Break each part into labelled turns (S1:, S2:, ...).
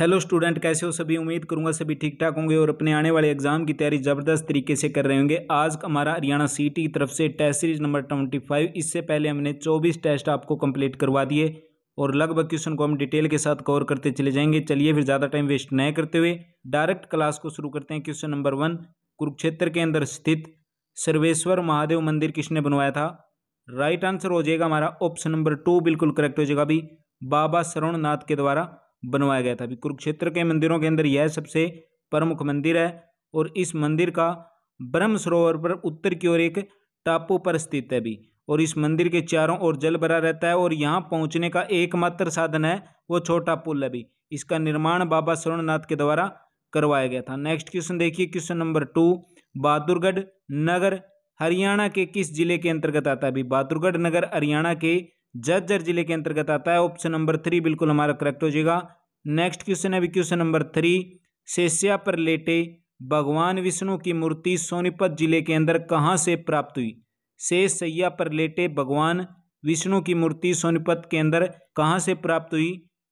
S1: hello student कैसे हो सभी उम्मीद करूंगा सभी ठीक ठाक होंगे और अपने आने वाले एग्जाम की तैयारी ज़बरदस्त तरीके से कर रहे होंगे आज हमारा हरियाणा सीटी की तरफ से test series number twenty five इससे पहले हमने चौबीस टेस्ट आपको कंप्लीट करवा दिए और लगभग क्वेश्चन को हम डिटेल के साथ कवर करते चले जाएंगे चलिए फिर ज़्यादा टाइम वेस्ट न करते हुए डायरेक्ट क्लास को शुरू करते हैं क्वेश्चन नंबर वन कुरुक्षेत्र के अंदर स्थित सर्वेश्वर महादेव मंदिर किसने बनवाया था राइट आंसर हो जाएगा हमारा ऑप्शन नंबर टू बिल्कुल करेक्ट हो जाएगा अभी बाबा सरवण नाथ के द्वारा बनवाया गया था अभी कुरुक्षेत्र के मंदिरों के अंदर यह सबसे प्रमुख मंदिर है और इस मंदिर का ब्रह्म सरोवर पर उत्तर की ओर एक टापू पर स्थित है भी और इस मंदिर के चारों ओर जल भरा रहता है और यहाँ पहुँचने का एकमात्र साधन है वो छोटा पुल है भी इसका निर्माण बाबा स्वर्णनाथ के द्वारा करवाया गया था नेक्स्ट क्वेश्चन देखिए क्वेश्चन नंबर टू बहादुरगढ़ नगर हरियाणा के किस जिले के अंतर्गत आता है अभी बहादुरगढ़ नगर हरियाणा के जज्जर जिले के अंतर्गत आता है ऑप्शन नंबर थ्री बिल्कुल हमारा करेक्ट हो जाएगा नेक्स्ट क्वेश्चन है अभी क्वेश्चन नंबर थ्री शेष्या पर लेटे भगवान विष्णु की मूर्ति सोनीपत जिले के अंदर कहाँ से प्राप्त हुई शेषैया सैया पर लेटे भगवान विष्णु की मूर्ति सोनीपत के अंदर कहाँ से प्राप्त हुई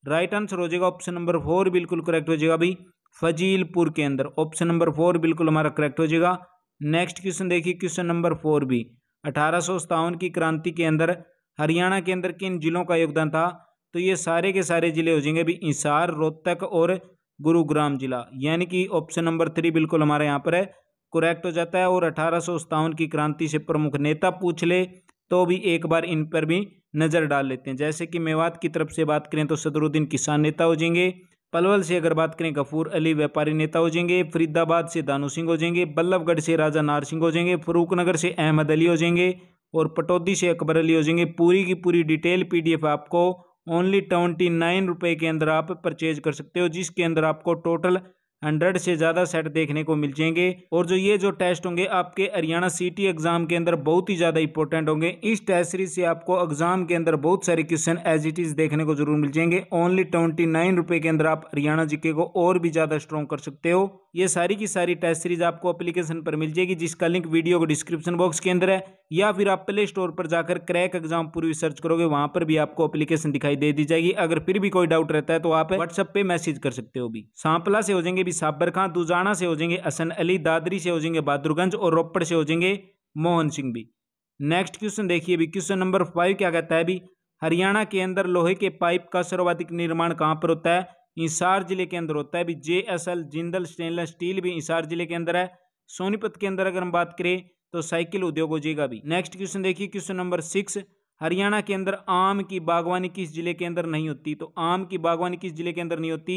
S1: राइट आंसर हो जाएगा ऑप्शन नंबर फोर बिल्कुल करेक्ट हो जाएगा अभी फजीलपुर के अंदर ऑप्शन नंबर फोर बिल्कुल हमारा करेक्ट हो जाएगा नेक्स्ट क्वेश्चन देखिए क्वेश्चन नंबर फोर भी अठारह की क्रांति के अंदर हरियाणा के अंदर किन जिलों का योगदान था तो ये सारे के सारे ज़िले हो जाएंगे अभी इंसार रोहतक और गुरुग्राम जिला यानी कि ऑप्शन नंबर थ्री बिल्कुल हमारे यहाँ पर है करेक्ट हो जाता है और अठारह की क्रांति से प्रमुख नेता पूछ ले तो भी एक बार इन पर भी नज़र डाल लेते हैं जैसे कि मेवात की तरफ से बात करें तो सदरुद्दीन किसान नेता हो जाएंगे पलवल से अगर बात करें गफूर अली व्यापारी नेता हो जाएंगे फरीदाबाद से दानू सिंह हो जाएंगे बल्लभगढ़ से राजा नार सिंह हो जाएंगे फरूखनगर से अहमद अली हो जाएंगे और पटौदी से अकबर अली जाएंगे पूरी की पूरी डिटेल पीडीएफ आपको ओनली ट्वेंटी नाइन रुपये के अंदर आप परचेज कर सकते हो जिसके अंदर आपको टोटल हंड्रेड से ज़्यादा सेट देखने को मिल जाएंगे और जो ये जो टेस्ट होंगे आपके हरियाणा सिटी एग्जाम के अंदर बहुत ही ज़्यादा इंपॉर्टेंट होंगे इस टेस्ट सीरीज से आपको एग्जाम के अंदर बहुत सारे क्वेश्चन एज इट इज़ देखने को जरूर मिल जाएंगे ओनली ट्वेंटी नाइन रुपये के अंदर आप हरियाणा जीके को और भी ज़्यादा स्ट्रॉन्ग कर सकते हो ये सारी की सारी टेस्ट सीरीज आपको एप्लीकेशन पर मिल जाएगी जिसका लिंक वीडियो को डिस्क्रिप्शन बॉक्स के अंदर है या फिर आप प्ले स्टोर पर जाकर क्रैक एग्जाम पूर्वी सर्च करोगे वहां पर भी आपको एप्लीकेशन दिखाई दे दी जाएगी अगर फिर भी कोई डाउट रहता है तो आप व्हाट्सएप पे मैसेज कर सकते हो भी सांपला से हो जाएंगे भी साबर खां दुजाना से हो जाएंगे असन अली दादरी से हो जाएंगे बहादुरगंज और रोपड़ से हो जाएंगे मोहन सिंह भी नेक्स्ट क्वेश्चन देखिए भी क्वेश्चन नंबर फाइव क्या कहता है भी हरियाणा के अंदर लोहे के पाइप का सर्वाधिक निर्माण कहाँ पर होता है इंसार जिले के अंदर होता है भी J S L Jindal stainless steel भी इंसार जिले के अंदर है सोनीपत के अंदर अगर हम बात करें तो साइकिल उद्योग हो जाएगा भी नेक्स्ट क्वेश्चन देखिए क्वेश्चन नंबर सिक्स हरियाणा के अंदर आम की बागवानी किस जिले के अंदर नहीं होती तो आम की बागवानी किस जिले के अंदर नहीं होती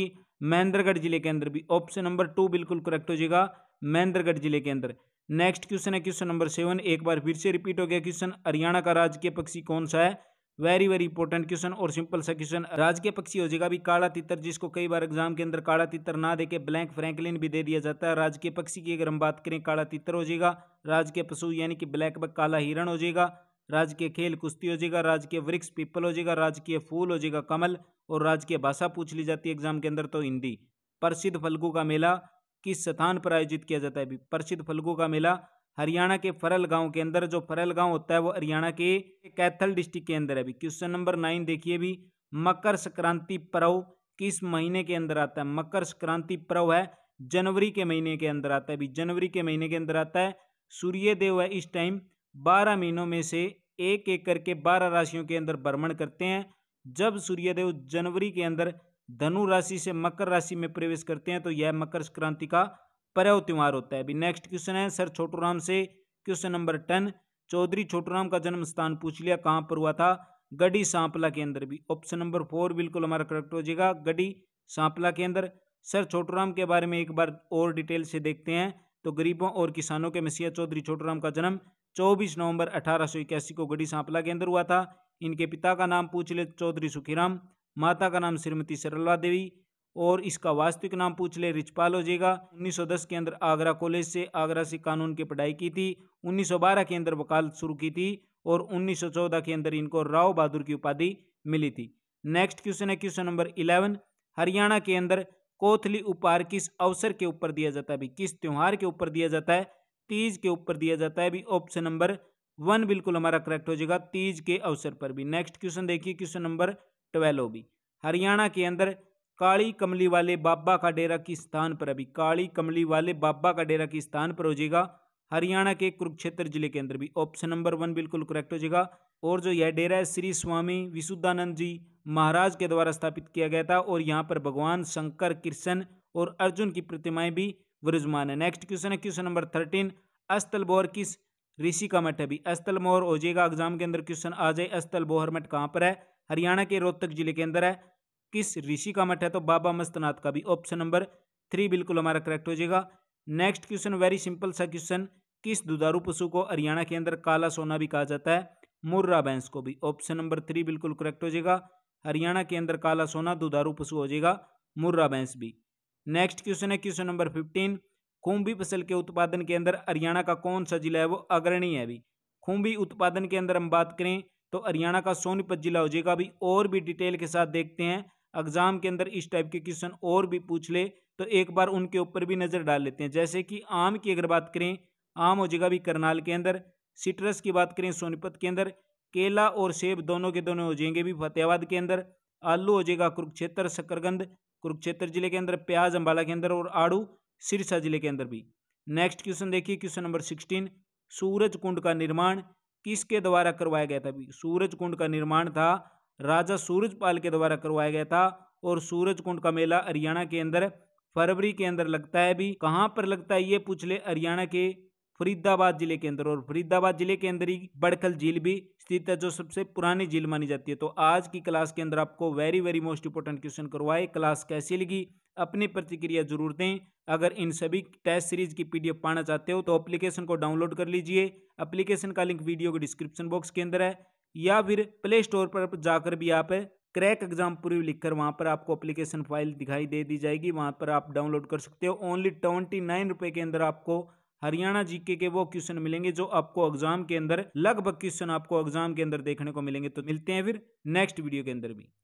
S1: महेंद्रगढ़ जिले के अंदर भी ऑप्शन नंबर टू बिल्कुल करेक्ट हो जाएगा महेंद्रगढ़ जिले के अंदर नेक्स्ट क्वेश्चन है क्वेश्चन नंबर सेवन एक बार फिर से रिपीट हो गया क्वेश्चन हरियाणा का राजकीय पक्षी कौन सा है वेरी वेरी इंपॉर्टेंट क्वेश्चन और सिंपल सा क्वेश्चन राजकीय पक्षी हो जाएगा भी काला तितर जिसको कई बार एग्जाम के अंदर काला तितर ना देके ब्लैंक फ्रैंकलिन भी दे दिया जाता है राजकीय पक्षी की अगर हम बात करें काला तितर हो जाएगा राजकीय पशु यानी कि ब्लैक बक काला हिरण हो जाएगा राजकीय खेल कुश्ती हो जाएगा राजकीय वृक्ष पीपल हो जाएगा राजकीय फूल हो जाएगा कमल और राजकीय भाषा पूछ ली जाती है एग्जाम के अंदर तो हिंदी प्रसिद्ध फलगू का मेला किस स्थान पर आयोजित किया जाता है प्रसिद्ध फलगू का मेला हरियाणा के फरल गांव के अंदर जो फरल गांव होता है वो हरियाणा के कैथल डिस्ट्रिक्ट के अंदर है अभी क्वेश्चन नंबर नाइन देखिए भी मकर संक्रांति पर्व किस महीने के अंदर आता है मकर संक्रांति पर्व है जनवरी के महीने के अंदर आता है अभी जनवरी के महीने के अंदर आता है सूर्यदेव है इस टाइम बारह महीनों में से एक एक करके बारह राशियों के अंदर भ्रमण करते हैं जब सूर्यदेव जनवरी के अंदर धनु राशि से मकर राशि में प्रवेश करते हैं तो यह मकर संक्रांति का पर्व त्यौहार होता है अभी नेक्स्ट क्वेश्चन है सर छोटू राम से question number ten Chaudhary Chhotu Ram का जन्म स्थान पूछ लिया कहाँ पर हुआ था गढ़ी सांपला के अंदर भी ऑप्शन नंबर फोर बिल्कुल हमारा करेक्ट हो जाएगा गढ़ी सांपला के अंदर सर छोटू राम के बारे में एक बार और डिटेल से देखते हैं तो गरीबों और किसानों के मसीहा चौधरी छोटूराम का जन्म 24 नवंबर अठारह को गढ़ी सांपला के अंदर हुआ था इनके पिता का नाम पूछ ले चौधरी सुखीराम माता का नाम श्रीमती सरलवा देवी और इसका वास्तविक नाम पूछ ले रिचपाल हो जाएगा 1910 के अंदर आगरा कॉलेज से आगरा से कानून की पढ़ाई की थी 1912 के अंदर वकालत शुरू की थी और 1914 के अंदर इनको राव बहादुर की उपाधि मिली थी नेक्स्ट क्वेश्चन है क्वेश्चन नंबर इलेवन हरियाणा के अंदर कोथली उपहार किस अवसर के ऊपर दिया जाता है भी किस त्यौहार के ऊपर दिया जाता है तीज के ऊपर दिया जाता है भी ऑप्शन नंबर वन बिल्कुल हमारा करेक्ट हो जाएगा तीज के अवसर पर भी नेक्स्ट क्वेश्चन देखिए क्वेश्चन नंबर ट्वेल्व भी हरियाणा के अंदर काली कमली वाले बाबा का डेरा किस स्थान पर अभी काली कमली वाले बाबा का डेरा किस स्थान पर हो जाएगा हरियाणा के कुरुक्षेत्र जिले के अंदर भी ऑप्शन नंबर वन बिल्कुल करेक्ट हो जाएगा और जो यह डेरा है श्री स्वामी विशुद्धानंद जी महाराज के द्वारा स्थापित किया गया था और यहाँ पर भगवान शंकर कृष्ण और अर्जुन की प्रतिमाएं भी विराजमान है नेक्स्ट क्वेश्चन है question number thirteen Astal Bohar किस ऋषि का मठ है भी अस्तल मोहर हो जाएगा एग्जाम के अंदर क्वेश्चन आ जाए अस्तल बोहर मठ कहाँ पर है हरियाणा के रोहतक जिले के अंदर है किस ऋषि का मठ है तो बाबा मस्तनाथ का भी ऑप्शन नंबर थ्री बिल्कुल हमारा करेक्ट हो जाएगा नेक्स्ट क्वेश्चन वेरी सिंपल सा क्वेश्चन किस दुधारू पशु को हरियाणा के अंदर काला सोना भी कहा जाता है मुर्रा भैंस को भी ऑप्शन नंबर थ्री बिल्कुल करेक्ट हो जाएगा हरियाणा के अंदर काला सोना दुधारू पशु हो जाएगा मुर्रा भैंस भी नेक्स्ट क्वेश्चन है क्वेश्चन नंबर फिफ्टीन खूंबी फसल के उत्पादन के अंदर हरियाणा का कौन सा जिला है वो अग्रणी है अभी खूंबी उत्पादन के अंदर हम बात करें तो हरियाणा का सोनीपत जिला हो जाएगा अभी और भी डिटेल के साथ देखते हैं एग्ज़ाम के अंदर इस टाइप के क्वेश्चन और भी पूछ ले तो एक बार उनके ऊपर भी नज़र डाल लेते हैं जैसे कि आम की अगर बात करें आम हो जाएगा भी करनाल के अंदर सिट्रस की बात करें सोनीपत के अंदर केला और सेब दोनों के दोनों हो जाएंगे भी फतेहाबाद के अंदर आलू हो जाएगा कुरुक्षेत्र शकरगंद कुरुक्षेत्र जिले के अंदर प्याज अम्बाला के अंदर और आड़ू सिरसा जिले के अंदर भी नेक्स्ट क्वेश्चन देखिए question number sixteen Suraj Kund का निर्माण किसके द्वारा करवाया गया था सूरज कुंड का निर्माण था राजा सूरजपाल के द्वारा करवाया गया था और सूरज कुंड का मेला हरियाणा के अंदर फरवरी के अंदर लगता है भी कहाँ पर लगता है ये पूछ ले हरियाणा के फरीदाबाद जिले के अंदर और फरीदाबाद जिले के अंदर ही बड़खल झील भी स्थित है जो सबसे पुरानी झील मानी जाती है तो आज की क्लास के अंदर आपको very very most important question करवाए क्लास कैसी लगी अपनी प्रतिक्रिया जरूर दें अगर इन सभी टेस्ट सीरीज की पीडीएफ पाना चाहते हो तो एप्लीकेशन को डाउनलोड कर लीजिए एप्लीकेशन का लिंक वीडियो के डिस्क्रिप्शन बॉक्स के अंदर है या फिर प्ले स्टोर पर जाकर भी आप क्रैक एग्जाम पूरी लिखकर वहां वहाँ पर आपको अप्लीकेशन फाइल दिखाई दे दी जाएगी वहाँ पर आप डाउनलोड कर सकते हो ओनली ट्वेंटी नाइन रुपये के अंदर आपको हरियाणा जीके के वो क्वेश्चन मिलेंगे जो आपको एग्जाम के अंदर लगभग क्वेश्चन आपको एग्जाम के अंदर देखने को मिलेंगे तो मिलते हैं फिर नेक्स्ट वीडियो के अंदर भी